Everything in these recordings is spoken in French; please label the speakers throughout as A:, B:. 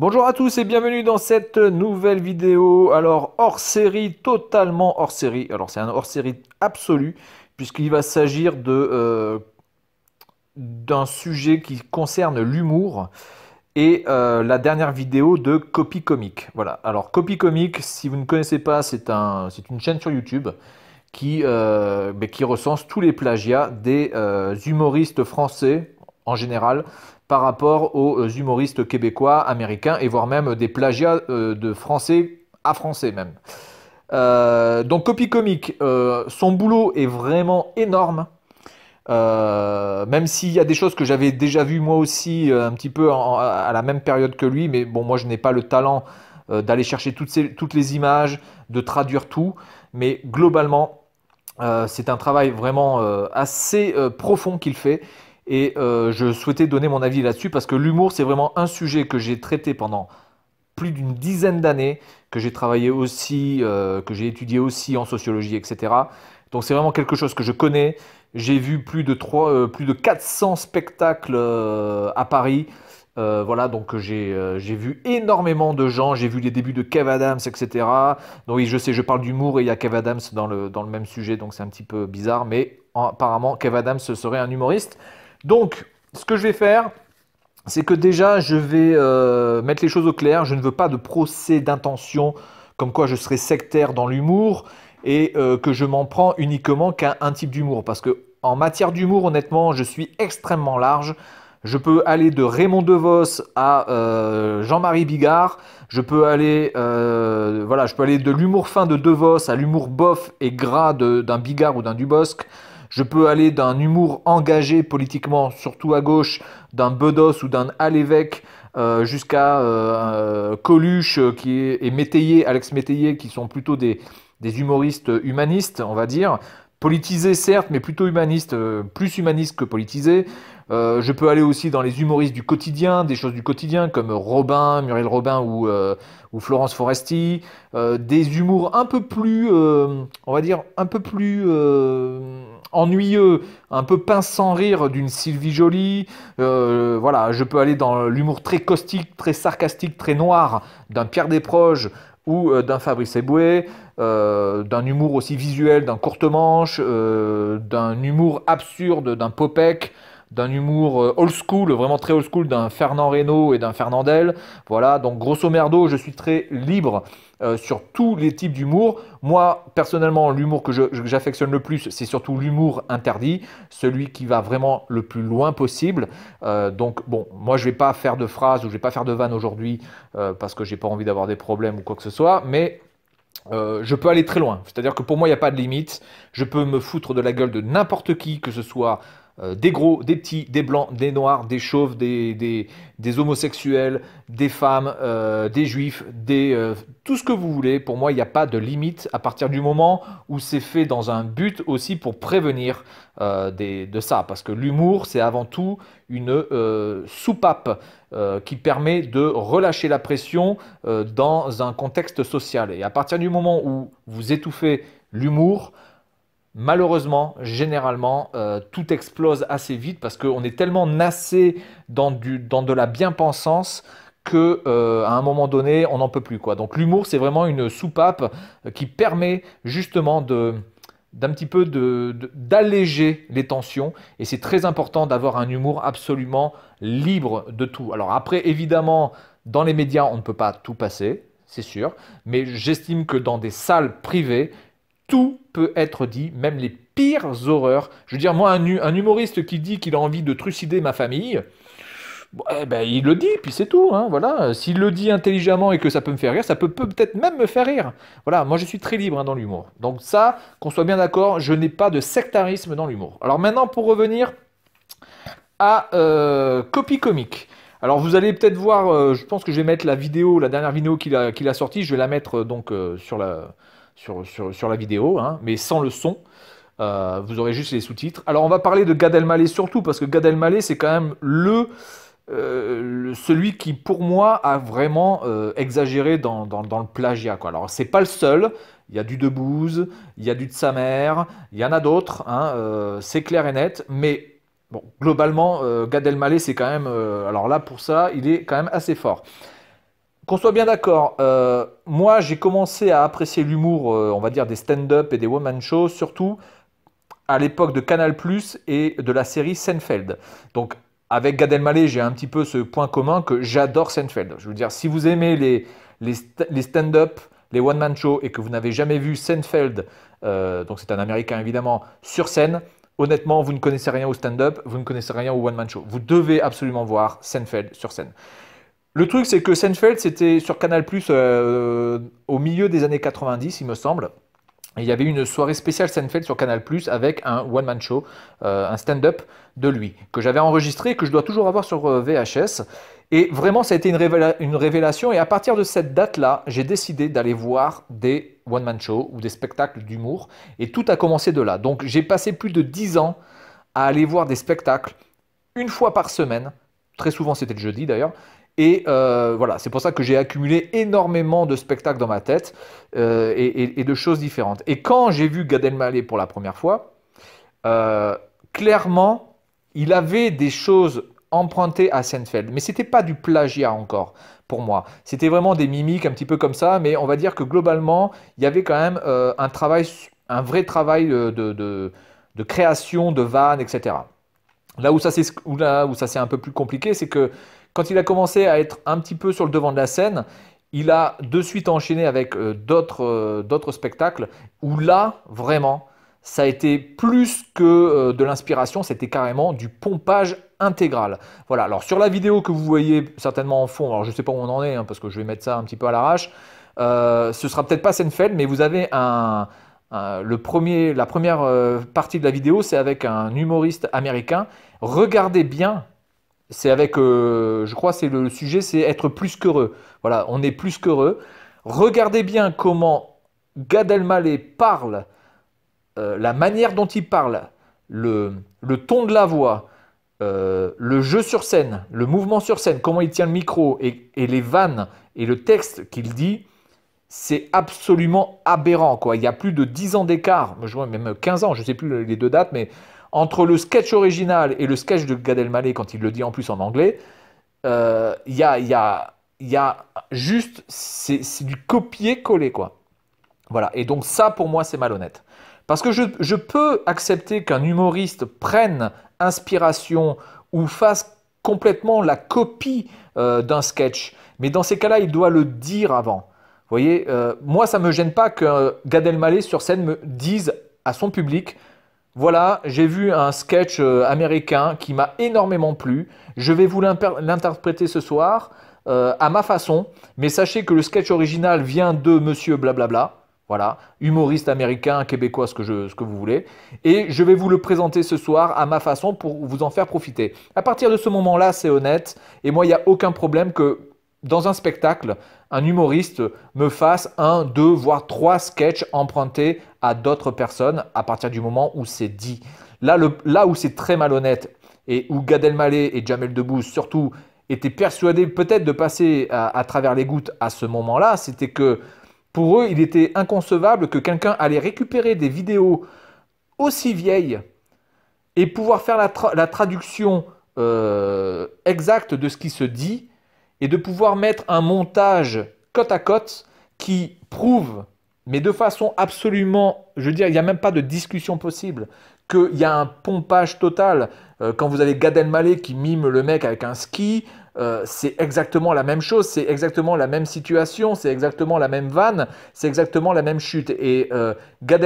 A: Bonjour à tous et bienvenue dans cette nouvelle vidéo. Alors hors série, totalement hors série. Alors c'est un hors série absolu puisqu'il va s'agir de euh, d'un sujet qui concerne l'humour et euh, la dernière vidéo de Copy Comic. Voilà. Alors Copy Comic, si vous ne connaissez pas, c'est un c'est une chaîne sur YouTube qui euh, qui recense tous les plagiats des humoristes français en général par rapport aux euh, humoristes québécois, américains, et voire même des plagiats euh, de français à français même. Euh, donc Copy Comic, son boulot est vraiment énorme. même s'il y a des choses que j'avais déjà vues moi aussi un petit peu à la même période que lui, mais bon, moi je n'ai pas le talent d'aller chercher toutes, les images, de traduire tout, mais globalement, c'est un travail vraiment assez profond qu'il fait et euh, je souhaitais donner mon avis là-dessus parce que l'humour, c'est vraiment un sujet que j'ai traité pendant plus d'une dizaine d'années, que j'ai travaillé aussi, euh, que j'ai étudié aussi en sociologie, etc. Donc c'est vraiment quelque chose que je connais. J'ai vu plus de, euh, plus de 400 spectacles à Paris. voilà, donc j'ai vu énormément de gens, j'ai vu les débuts de Kev Adams, etc. Donc oui, je sais, je parle d'humour et il y a Kev Adams dans le, dans le même sujet, donc c'est un petit peu bizarre, mais apparemment Kev Adams serait un humoriste. Donc, ce que je vais faire, c'est que déjà, je vais euh, mettre les choses au clair. Je ne veux pas de procès d'intention, comme quoi je serais sectaire dans l'humour et euh, que je m'en prends uniquement qu'à un type d'humour. Parce que en matière d'humour, honnêtement, je suis extrêmement large. Je peux aller de Raymond Devos à euh, Jean-Marie Bigard. Je peux aller, voilà, je peux aller de l'humour fin de Devos à l'humour bof et gras d'un Bigard ou d'un Dubosc. Je peux aller d'un humour engagé politiquement, surtout à gauche, d'un Bedos ou d'un Alévèque, euh, jusqu'à euh, euh Coluche euh, qui est, et Métayer, Alex Métayer, qui sont plutôt des humoristes humanistes, on va dire politisé certes, mais plutôt humaniste, euh, plus humaniste que politisé. Euh, je peux aller aussi dans les humoristes du quotidien, des choses du quotidien comme Robin, Muriel Robin ou, euh, Florence Foresti, des humours un peu plus, on va dire, un peu plus ennuyeux, un peu pince sans rire d'une Sylvie Joly. voilà, je peux aller dans l'humour très caustique, très sarcastique, très noir d'un Pierre Desproges ou euh, d'un Fabrice Eboué, euh, d'un humour aussi visuel, d'un courte manche, euh, d'un humour absurde, d'un Popek, d'un humour euh, old school, vraiment très old school, d'un Fernand Reynaud et d'un Fernandel. Voilà, donc grosso merdo, je suis très libre euh, sur tous les types d'humour. Moi, personnellement, l'humour que j'affectionne le plus, c'est surtout l'humour interdit, celui qui va vraiment le plus loin possible. Euh, donc, bon, moi, je vais pas faire de phrases ou je vais pas faire de vannes aujourd'hui parce que je n'ai pas envie d'avoir des problèmes ou quoi que ce soit, mais je peux aller très loin. C'est-à-dire que pour moi, il n'y a pas de limite. Je peux me foutre de la gueule de n'importe qui, que ce soit euh, des gros, des petits, des blancs, des noirs, des chauves, des, homosexuels, des femmes, euh, des juifs, des, euh, tout ce que vous voulez. Pour moi, il n'y a pas de limite à partir du moment où c'est fait dans un but aussi pour prévenir de ça. Parce que l'humour, c'est avant tout une soupape qui permet de relâcher la pression dans un contexte social. Et à partir du moment où vous étouffez l'humour, Malheureusement, généralement, euh, tout explose assez vite parce qu'on est tellement nassé dans, de la bien-pensance que euh, à un moment donné, on n'en peut plus. Quoi. Donc l'humour, c'est vraiment une soupape euh, qui permet justement d'un petit peu d'alléger les tensions et c'est très important d'avoir un humour absolument libre de tout. Alors après évidemment dans les médias on ne peut pas tout passer, c'est sûr, mais j'estime que dans des salles privées, tout peut être dit, même les pires horreurs. Je veux dire, moi, un, humoriste qui dit qu'il a envie de trucider ma famille, eh ben, il le dit, puis c'est tout. Hein, voilà. S'il le dit intelligemment et que ça peut me faire rire, ça peut peut-être même me faire rire. Voilà, moi, je suis très libre hein, dans l'humour. Donc ça, qu'on soit bien d'accord, je n'ai pas de sectarisme dans l'humour. Alors maintenant, pour revenir à copie euh, Copy Comic. Alors vous allez peut-être voir, euh, je pense que je vais mettre la vidéo, la dernière vidéo qu'il a, sortie, je vais la mettre euh, donc sur la sur, la vidéo, hein, mais sans le son. Euh, vous aurez juste les sous-titres. Alors on va parler de Gad Elmaleh surtout parce que Gad Elmaleh c'est quand même le, euh, celui qui pour moi a vraiment euh, exagéré dans, le plagiat. Quoi. Alors c'est pas le seul. Il y a du Debouze, il y a du mère, il y en a d'autres. Hein, c'est clair et net, mais globalement Gad Elmaleh c'est quand même. alors là pour ça il est quand même assez fort. Qu'on soit bien d'accord, euh, moi j'ai commencé à apprécier l'humour, euh, on va dire, des stand-up et des one-man shows, surtout à l'époque de Canal ⁇ et de la série Seinfeld. Donc avec Gad Elmaleh, j'ai un petit peu ce point commun que j'adore Seinfeld. Je veux dire, si vous aimez les, les, stand-up, les one-man shows, et que vous n'avez jamais vu Seinfeld, euh, donc c'est un Américain évidemment, sur scène, honnêtement, vous ne connaissez rien au stand-up, vous ne connaissez rien au one-man show. Vous devez absolument voir Seinfeld sur scène. Le truc, c'est que Seinfeld, c'était sur Canal euh, au milieu des années 90, il me semble. il y avait une soirée spéciale Seinfeld sur Canal avec un one-man show, euh, un stand-up de lui, que j'avais enregistré que je dois toujours avoir sur euh, VHS. Et vraiment, ça a été une, une révélation. Et à partir de cette date-là, j'ai décidé d'aller voir des one-man shows ou des spectacles d'humour. Et tout a commencé de là. Donc j'ai passé plus de 10 ans à aller voir des spectacles une fois par semaine. Très souvent, c'était le jeudi d'ailleurs et euh, voilà, c'est pour ça que j'ai accumulé énormément de spectacles dans ma tête euh, et, de choses différentes. Et quand j'ai vu Gad Elmaleh pour la première fois, euh, clairement, il avait des choses empruntées à Seinfeld, mais c'était pas du plagiat encore pour moi. C'était vraiment des mimiques un petit peu comme ça, mais on va dire que globalement, il y avait quand même un travail, un vrai travail de, de, création, de vannes, etc. Là où ça c'est un peu plus compliqué, c'est que quand il a commencé à être un petit peu sur le devant de la scène, il a de suite enchaîné avec euh, euh, d'autres spectacles où là, vraiment, ça a été plus que euh, de l'inspiration, c'était carrément du pompage intégral. Voilà, alors sur la vidéo que vous voyez certainement en fond, alors je ne sais pas où on en est, hein, parce que je vais mettre ça un petit peu à l'arrache, ce ce sera peut-être pas Seinfeld, mais vous avez un, le premier, la première partie de la vidéo, c'est avec un humoriste américain. Regardez bien c'est avec, euh, je crois, c'est le, sujet, c'est être plus qu'heureux. Voilà, on est plus qu'heureux. Regardez bien comment Gad Elmaleh parle, euh, la manière dont il parle, le, ton de la voix, euh, le jeu sur scène, le mouvement sur scène, comment il tient le micro et, les vannes et le texte qu'il dit, c'est absolument aberrant. Quoi. Il y a plus de 10 ans d'écart, même 15 ans, je ne sais plus les deux dates, mais entre le sketch original et le sketch de Gad Elmaleh, quand il le dit en plus en anglais, il euh, y, a, juste, c'est du copier-coller, quoi. Voilà, et donc ça, pour moi, c'est malhonnête. Parce que je, peux accepter qu'un humoriste prenne inspiration ou fasse complètement la copie euh, d'un sketch, mais dans ces cas-là, il doit le dire avant. Vous voyez, euh, moi, ça me gêne pas que Gad Elmaleh sur scène me dise à son public voilà, j'ai vu un sketch euh, américain qui m'a énormément plu. Je vais vous l'interpréter ce soir euh, à ma façon, mais sachez que le sketch original vient de Monsieur Blablabla. Voilà, humoriste américain, québécois, ce que, ce que vous voulez. Et je vais vous le présenter ce soir à ma façon pour vous en faire profiter. À partir de ce moment-là, c'est honnête. Et moi, il n'y a aucun problème que dans un spectacle, un humoriste me fasse un, deux, voire trois sketchs empruntés à d'autres personnes à partir du moment où c'est dit. Là, là où c'est très malhonnête et où Gad Elmaleh et Jamel Debbouze surtout étaient persuadés peut-être de passer à, travers les gouttes à ce moment-là, c'était que pour eux, il était inconcevable que quelqu'un allait récupérer des vidéos aussi vieilles et pouvoir faire la, traduction euh, exacte de ce qui se dit et de pouvoir mettre un montage côte à côte qui prouve, mais de façon absolument, je veux dire, il n'y a même pas de discussion possible, qu'il y a un pompage total. Euh, quand vous avez Gad Elmaleh qui mime le mec avec un ski, euh, c'est exactement la même chose, c'est exactement la même situation, c'est exactement la même vanne, c'est exactement la même chute. Et euh, Gad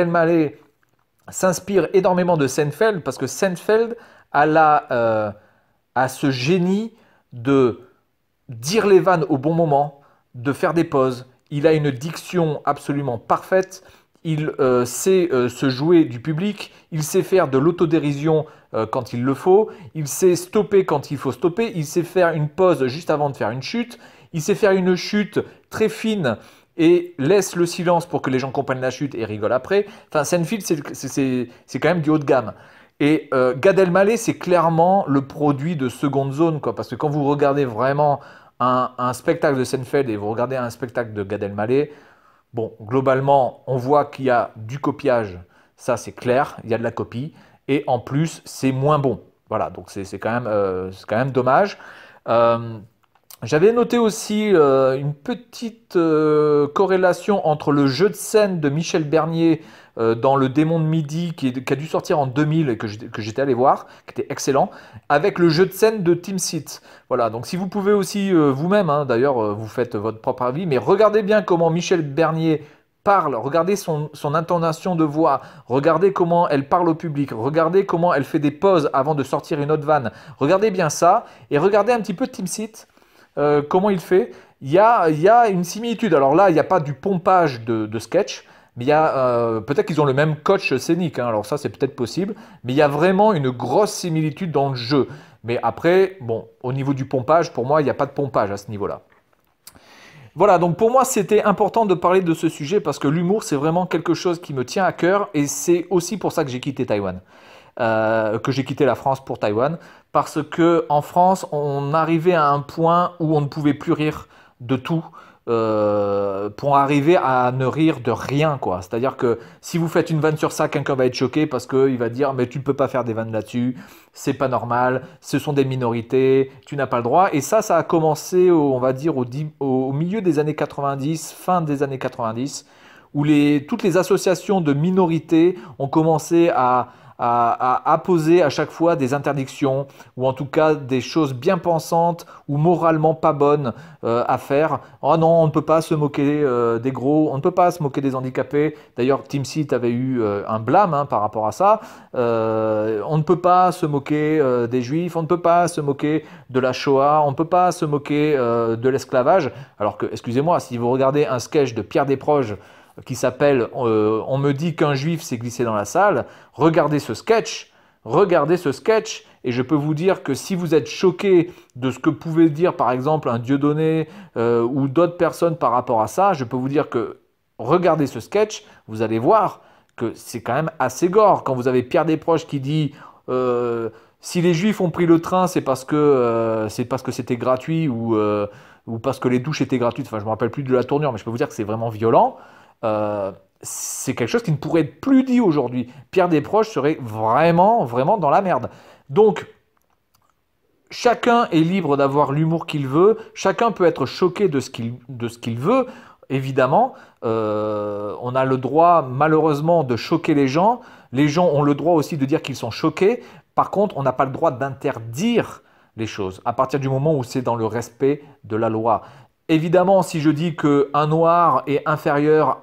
A: s'inspire énormément de Seinfeld parce que Seinfeld a, la, euh, a ce génie de dire les vannes au bon moment, de faire des pauses. Il a une diction absolument parfaite. Il euh, sait euh, se jouer du public, il sait faire de l'autodérision euh, quand il le faut, il sait stopper quand il faut stopper, il sait faire une pause juste avant de faire une chute, il sait faire une chute très fine et laisse le silence pour que les gens comprennent la chute et rigolent après. Enfin, Senfield, c'est quand même du haut de gamme. Et Gadel Gad Elmaleh, c'est clairement le produit de seconde zone, quoi, parce que quand vous regardez vraiment un, spectacle de Seinfeld et vous regardez un spectacle de Gad Elmaleh, bon, globalement, on voit qu'il y a du copiage, ça c'est clair, il y a de la copie, et en plus, c'est moins bon. Voilà, donc c'est quand, même, euh, quand même dommage. Euh, j'avais noté aussi euh, une petite euh, corrélation entre le jeu de scène de Michel Bernier euh, dans Le Démon de Midi, qui, a dû sortir en 2000 et que j'étais allé voir, qui était excellent, avec le jeu de scène de Team Seat. Voilà, donc si vous pouvez aussi vous-même, hein, d'ailleurs, vous faites votre propre avis, mais regardez bien comment Michel Bernier parle, regardez son, son, intonation de voix, regardez comment elle parle au public, regardez comment elle fait des pauses avant de sortir une autre vanne. Regardez bien ça et regardez un petit peu Team Seat euh, comment il fait il y, a, une similitude. Alors là, il n'y a pas du pompage de, sketch, mais il y euh, peut-être qu'ils ont le même coach scénique. Hein. alors ça, c'est peut-être possible. Mais il y a vraiment une grosse similitude dans le jeu. Mais après, bon, au niveau du pompage, pour moi, il n'y a pas de pompage à ce niveau-là. Voilà, donc pour moi, c'était important de parler de ce sujet parce que l'humour, c'est vraiment quelque chose qui me tient à cœur et c'est aussi pour ça que j'ai quitté Taïwan. Euh, que j'ai quitté la France pour Taïwan, parce que en France, on arrivait à un point où on ne pouvait plus rire de tout. Euh, pour arriver à ne rire de rien quoi. C'est-à-dire que si vous faites une vanne sur ça, quelqu'un va être choqué parce qu'il va dire mais tu ne peux pas faire des vannes là-dessus, c'est pas normal, ce sont des minorités, tu n'as pas le droit. Et ça, ça a commencé on va dire au, au, milieu des années 90, fin des années 90, où les, toutes les associations de minorités ont commencé à à, à, poser à chaque fois des interdictions ou en tout cas des choses bien pensantes ou moralement pas bonnes euh, à faire. Oh non, on ne peut pas se moquer euh, des gros, on ne peut pas se moquer des handicapés. D'ailleurs, Team Seat avait eu euh, un blâme hein, par rapport à ça. on ne peut pas se moquer des juifs, on ne peut pas se moquer de la Shoah, on ne peut pas se moquer de l'esclavage. Alors que, excusez-moi, si vous regardez un sketch de Pierre Desproges, qui s'appelle euh, On me dit qu'un juif s'est glissé dans la salle. Regardez ce sketch, regardez ce sketch, et je peux vous dire que si vous êtes choqué de ce que pouvait dire par exemple un dieu donné euh, ou d'autres personnes par rapport à ça, je peux vous dire que regardez ce sketch, vous allez voir que c'est quand même assez gore. Quand vous avez Pierre Desproges qui dit euh, si les juifs ont pris le train, c'est parce que c'était gratuit ou, ou parce que les douches étaient gratuites. Enfin, je ne me rappelle plus de la tournure, mais je peux vous dire que c'est vraiment violent. Euh, c'est quelque chose qui ne pourrait être plus dit aujourd'hui. Pierre Desproges serait vraiment, vraiment dans la merde. Donc, chacun est libre d'avoir l'humour qu'il veut, chacun peut être choqué de ce qu'il veut, évidemment. Euh, on a le droit, malheureusement, de choquer les gens. Les gens ont le droit aussi de dire qu'ils sont choqués. Par contre, on n'a pas le droit d'interdire les choses, à partir du moment où c'est dans le respect de la loi. Évidemment, si je dis qu'un noir est inférieur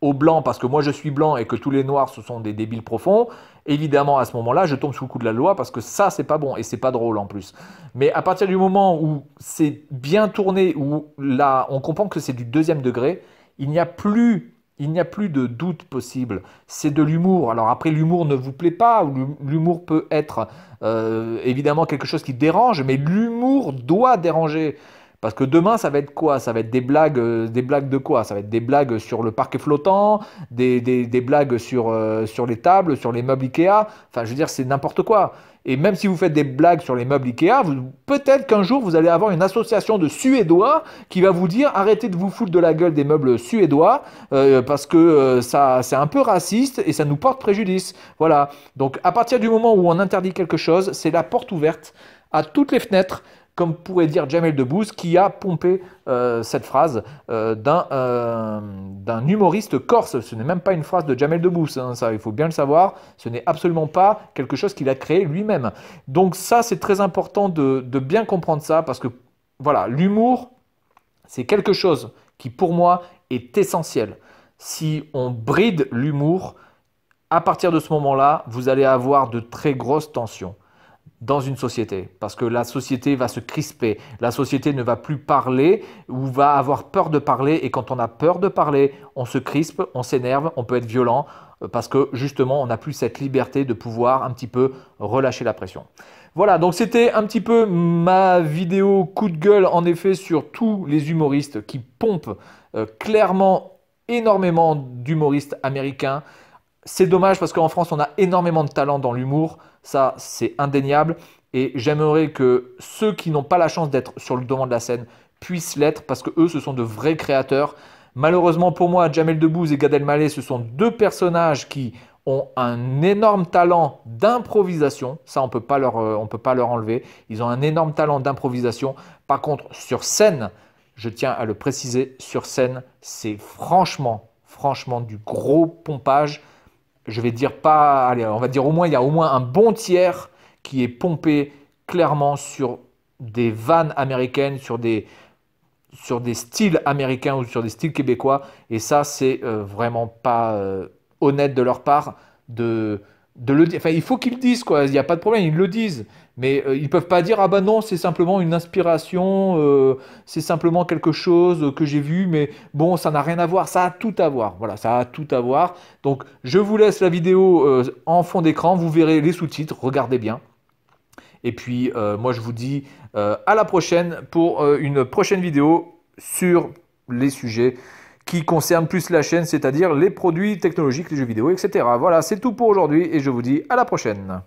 A: au blanc parce que moi je suis blanc et que tous les noirs ce sont des débiles profonds, évidemment à ce moment-là je tombe sous le coup de la loi parce que ça c'est pas bon et c'est pas drôle en plus. Mais à partir du moment où c'est bien tourné, où là on comprend que c'est du deuxième degré, il n'y a plus il n'y a plus de doute possible. C'est de l'humour. Alors après, l'humour ne vous plaît pas, ou l'humour peut être euh, évidemment quelque chose qui dérange, mais l'humour doit déranger. Parce que demain, ça va être quoi Ça va être des blagues, euh, des blagues de quoi Ça va être des blagues sur le parc flottant, des, des, blagues sur, euh, sur les tables, sur les meubles Ikea. Enfin, je veux dire, c'est n'importe quoi. Et même si vous faites des blagues sur les meubles Ikea, peut-être qu'un jour, vous allez avoir une association de Suédois qui va vous dire arrêtez de vous foutre de la gueule des meubles suédois euh, parce que ça, c'est un peu raciste et ça nous porte préjudice. Voilà. Donc, à partir du moment où on interdit quelque chose, c'est la porte ouverte à toutes les fenêtres comme pourrait dire Jamel Debbouze, qui a pompé euh, cette phrase euh, euh, d'un, humoriste corse. Ce n'est même pas une phrase de Jamel Debbouze, hein, ça, il faut bien le savoir. Ce n'est absolument pas quelque chose qu'il a créé lui-même. Donc ça, c'est très important de, de bien comprendre ça, parce que voilà, l'humour, c'est quelque chose qui, pour moi, est essentiel. Si on bride l'humour, à partir de ce moment-là, vous allez avoir de très grosses tensions dans une société, parce que la société va se crisper, la société ne va plus parler ou va avoir peur de parler, et quand on a peur de parler, on se crispe, on s'énerve, on peut être violent, euh, parce que justement, on n'a plus cette liberté de pouvoir un petit peu relâcher la pression. Voilà, donc c'était un petit peu ma vidéo coup de gueule, en effet, sur tous les humoristes qui pompent euh, clairement énormément d'humoristes américains c'est dommage parce qu'en France, on a énormément de talent dans l'humour, ça c'est indéniable. Et j'aimerais que ceux qui n'ont pas la chance d'être sur le devant de la scène puissent l'être parce que eux, ce sont de vrais créateurs. Malheureusement pour moi, Jamel Debbouze et Gad Elmaleh, ce sont deux personnages qui ont un énorme talent d'improvisation. Ça, on ne peut pas leur, euh, peut pas leur enlever. Ils ont un énorme talent d'improvisation. Par contre, sur scène, je tiens à le préciser, sur scène, c'est franchement, franchement du gros pompage je vais dire pas, allez, on va dire au moins, il y a au moins un bon tiers qui est pompé clairement sur des vannes américaines, sur des, sur des styles américains ou sur des styles québécois. Et ça, c'est euh, vraiment pas euh, honnête de leur part de, de le dire. Enfin, il faut qu'ils le disent, quoi. Il n'y a pas de problème, ils le disent. Mais euh, ils ne peuvent pas dire ah bah non, c'est simplement une inspiration, euh, c'est simplement quelque chose que j'ai vu, mais bon, ça n'a rien à voir, ça a tout à voir. Voilà, ça a tout à voir. Donc je vous laisse la vidéo euh, en fond d'écran, vous verrez les sous-titres, regardez bien. Et puis moi je vous dis à la prochaine pour une prochaine vidéo sur les sujets qui concernent plus la chaîne, c'est-à-dire les produits technologiques, les jeux vidéo, etc. Voilà, c'est tout pour aujourd'hui et je vous dis à la prochaine.